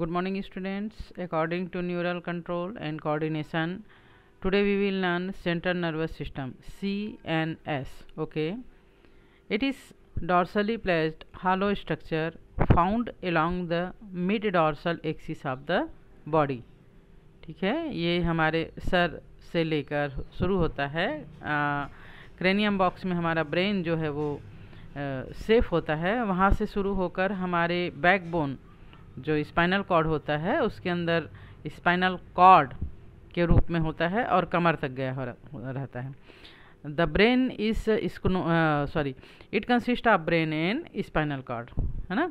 good morning students according to neural control and coordination today we will learn central nervous system cns okay it is dorsally placed hollow structure found along the mid dorsal axis of the body ठीक है ये हमारे sir से लेकर शुरू होता है cranium box में हमारा ब्रेन जो है वो सेफ होता है वहाँ से शुरू होकर हमारे बैकबोन जो स्पाइनल कॉर्ड होता है उसके अंदर स्पाइनल कॉर्ड के रूप में होता है और कमर तक गया हो रहता है द ब्रेन इज स्कनो sorry it consist of brain and spinal cord है ना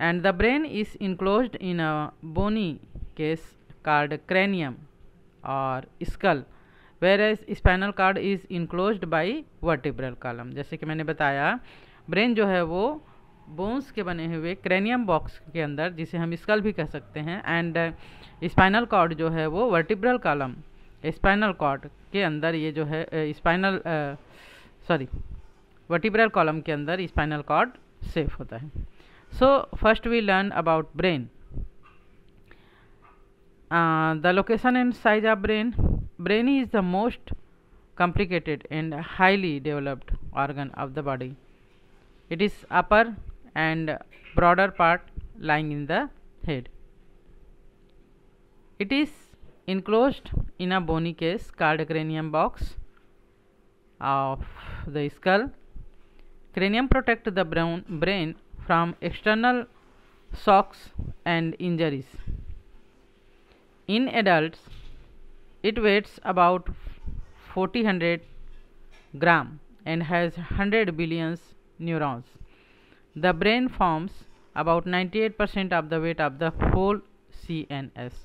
and the brain is enclose in a bony case called cranium और skull whereas spinal cord is enclose by vertebral column जैसे कि मैंने बताया brain जो है वो बोन्स के बने हुए क्रेनियम बॉक्स के अंदर जिसे हम स्कल भी कह सकते हैं एंड स्पाइनल कॉर्ड जो है वो वर्टिब्रल कॉलम स्पाइनल कॉर्ड के अंदर ये जो है स्पाइनल सॉरी वर्टिब्रल कॉलम के अंदर स्पाइनल कॉर्ड सेफ होता है so first we learn about brain the location and size of brain brain is the most complicated and highly developed organ of the body it is upper and broader part lying in the head. It is enclosed in a bony case called cranium box of the skull. Cranium protect the brain from external shocks and injuries. In adults, it weighs about 400 gram and has 100 billion neurons. The brain forms about 98% of the weight of the whole CNS.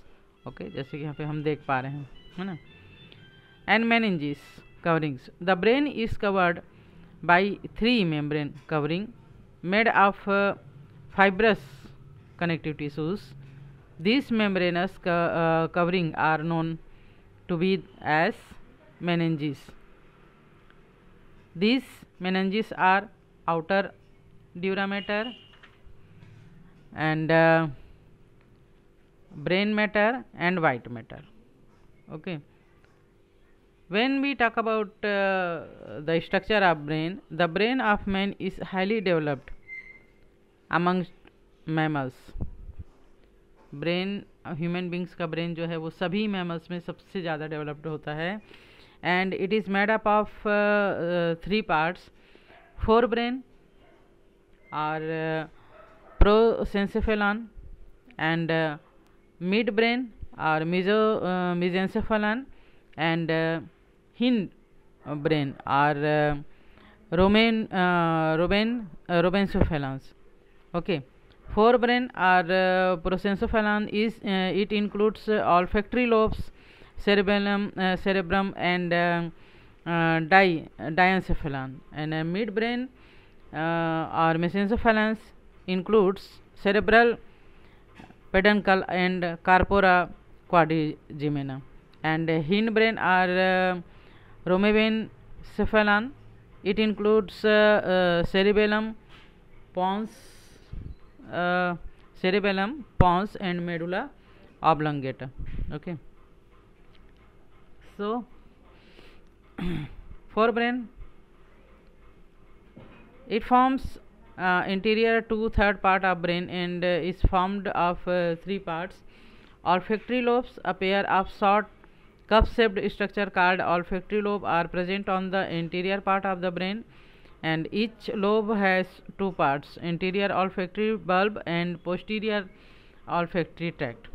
Okay okay, जैसे कि यहाँ पे हम देख पा रहे हैं है ना and meninges coverings the brain is covered by three membrane covering made of fibrous connective tissues this membranous covering are known to be as meninges this meninges are outer dura and uh, brain matter and white matter okay when we talk about uh, the structure of brain the brain of man is highly developed amongst mammals brain human beings का brain जो है वो सभी mammals में सबसे ज़्यादा developed होता है and it is made up of three parts forebrain are uh, prosencephalon and uh, midbrain are meso, uh, mesencephalon and hind brain are Roman uh, Robin uh, Robencephalans. Okay, forebrain or uh, prosencephalon is uh, it includes uh, olfactory lobes, cerebellum, cerebrum, and uh, di diencephalon. And midbrain or mesencephalans includes cerebral peduncle and corpora quadrigemina and hindbrain or uh, cephalon it includes uh, uh, cerebellum pons uh, cerebellum pons and medulla oblongata okay so forebrain it forms uh, interior two third part of brain and uh, is formed of uh, three parts olfactory lobes a pair of short cup shaped structure called olfactory lobe are present on the interior part of the brain and each lobe has two parts interior olfactory bulb and posterior olfactory tract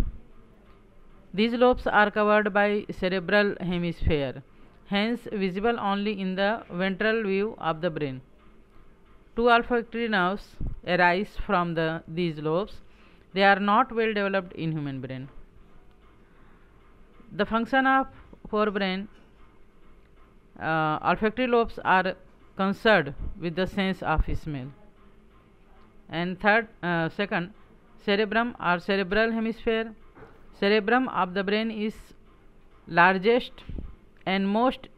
these lobes are covered by cerebral hemisphere hence visible only in the ventral view of the brain two olfactory nerves arise from the, these lobes. They are not well developed in human brain. The function of forebrain uh, olfactory lobes are concerned with the sense of smell. And third, uh, second, cerebrum or cerebral hemisphere. Cerebrum of the brain is largest and most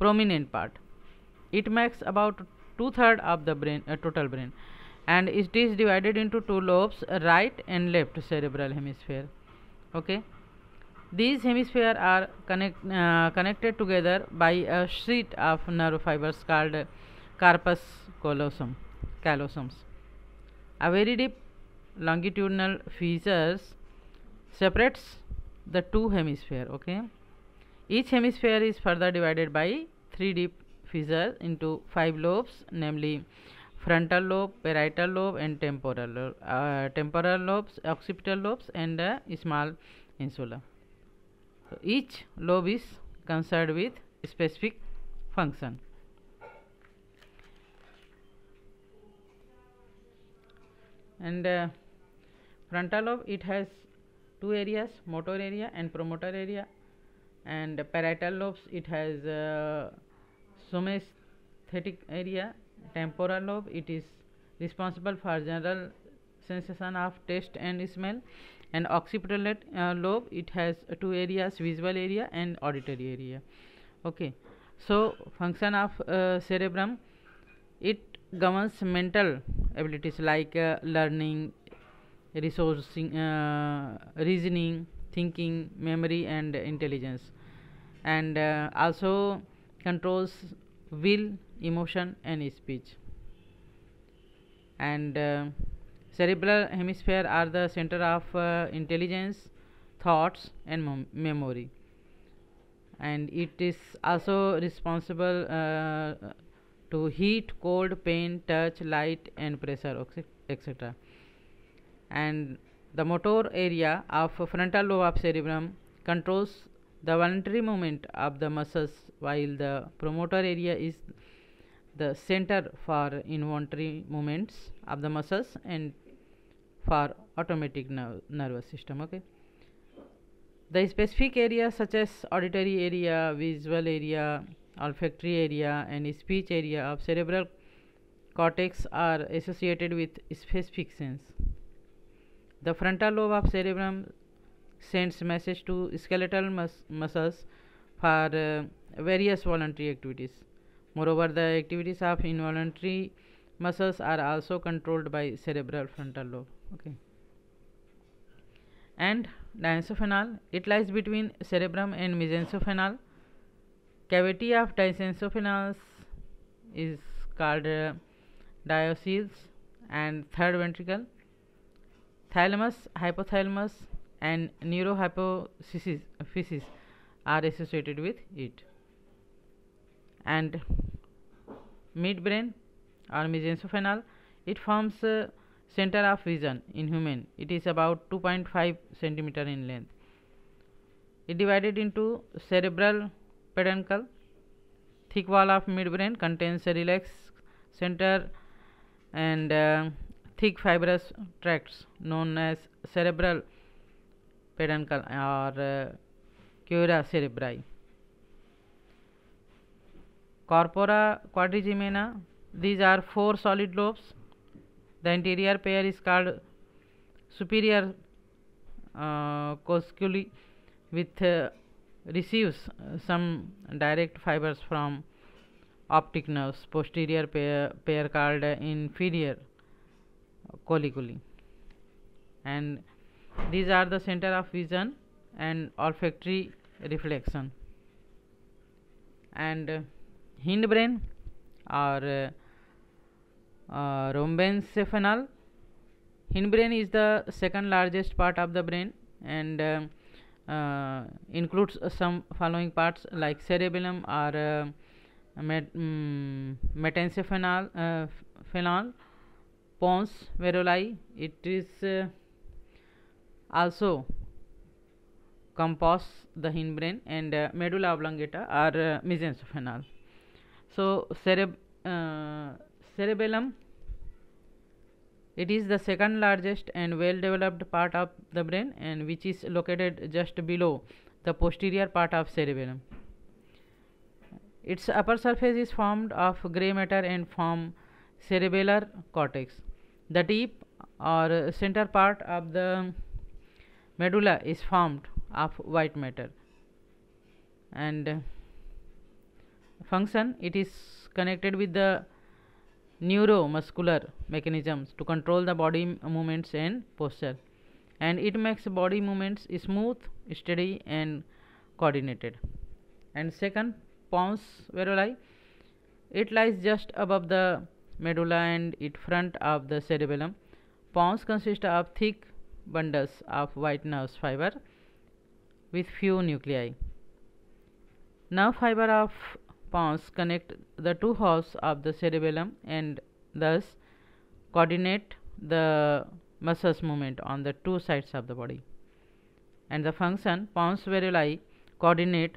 prominent part. It makes about two third of the brain uh, total brain and it is divided into two lobes right and left cerebral hemisphere okay these hemispheres are connect, uh, connected together by a sheet of nerve fibers called carpus callosum callosums a very deep longitudinal fissures separates the two hemispheres okay each hemisphere is further divided by three deep fissure into five lobes namely frontal lobe, parietal lobe and temporal lobe, uh, temporal lobes, occipital lobes and the small insula. So each lobe is concerned with specific function. And uh, frontal lobe it has two areas motor area and promoter area and parietal lobes it has uh, somesthetic area temporal lobe it is responsible for general sensation of taste and smell and occipital uh, lobe it has two areas visual area and auditory area okay so function of uh, cerebrum it governs mental abilities like uh, learning resourcing uh, reasoning thinking memory and intelligence and uh, also controls will emotion and speech and uh, cerebral hemisphere are the center of uh, intelligence thoughts and mem memory and it is also responsible uh, to heat cold pain touch light and pressure etc and the motor area of frontal lobe of cerebrum controls the voluntary movement of the muscles while the promoter area is the center for involuntary movements of the muscles and for automatic nerv nervous system okay the specific areas such as auditory area visual area olfactory area and speech area of cerebral cortex are associated with specific sense the frontal lobe of cerebrum sends message to skeletal mus muscles for uh, various voluntary activities. Moreover, the activities of involuntary muscles are also controlled by cerebral frontal lobe. Okay. And diensophenol, it lies between cerebrum and mesencephalon. Cavity of diensophenol is called uh, diocese and third ventricle. Thalamus, hypothalamus, and neurohypophysis uh, are associated with it and midbrain or mesencephanal it forms uh, center of vision in human it is about 2.5 centimeter in length it divided into cerebral peduncle thick wall of midbrain contains a relaxed center and uh, thick fibrous tracts known as cerebral peduncle or uh, pleura cerebri. Corpora quadrigemina, these are four solid lobes. The anterior pair is called superior uh, cosculi with uh, receives uh, some direct fibers from optic nerves posterior pair, pair called uh, inferior colliculi and these are the center of vision and olfactory reflection and uh, hindbrain or uh, uh, rhombencephanal hindbrain is the second largest part of the brain and uh, uh includes some following parts like cerebellum or uh, met- um, uh, pons veroli it is uh, also compass, the hindbrain, and uh, medulla oblongata are uh, So, cereb uh, cerebellum, it is the second largest and well developed part of the brain, and which is located just below the posterior part of cerebellum. Its upper surface is formed of gray matter and form cerebellar cortex. The tip or center part of the medulla is formed of white matter and function it is connected with the neuromuscular mechanisms to control the body movements and posture and it makes body movements smooth steady and coordinated and second pons veroli it lies just above the medulla and it front of the cerebellum pons consist of thick bundles of white nerve fiber with few nuclei. Nerve fiber of pons connect the two halves of the cerebellum and thus coordinate the muscles movement on the two sides of the body. And the function pons viruli coordinate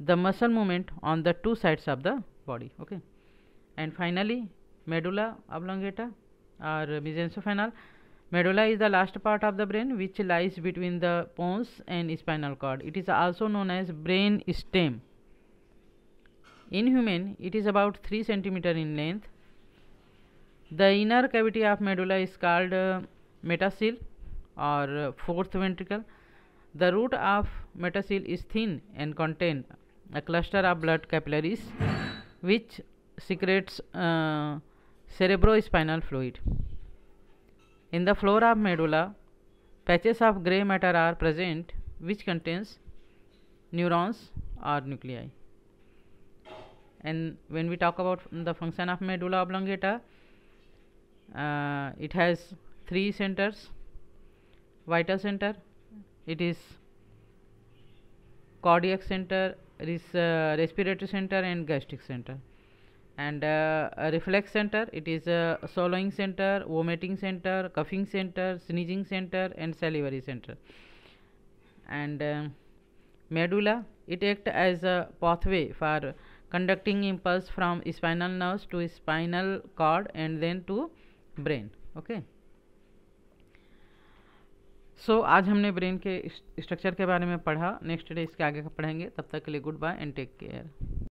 the muscle movement on the two sides of the body. Okay. And finally, medulla oblongata or mesencephalon Medulla is the last part of the brain which lies between the pons and spinal cord. It is also known as brain stem. In human, it is about 3 centimeter in length. The inner cavity of medulla is called uh, or uh, fourth ventricle. The root of metacyl is thin and contain a cluster of blood capillaries which secretes uh, cerebrospinal fluid. In the floor of medulla, patches of gray matter are present which contains neurons or nuclei. And when we talk about the function of medulla oblongata, uh, it has three centers vital center, it is cardiac center, res uh, respiratory center and gastric center. and uh, reflex center it is a uh, swallowing center vomiting center coughing center sneezing center and salivary center and uh, medulla it act as a pathway for conducting impulse from spinal nerves to spinal cord and then to brain okay so so, आज हमने brain के structure के बारे में पढ़ा next day इसके आगे का पढ़ेंगे तब तक के लिए goodbye and take care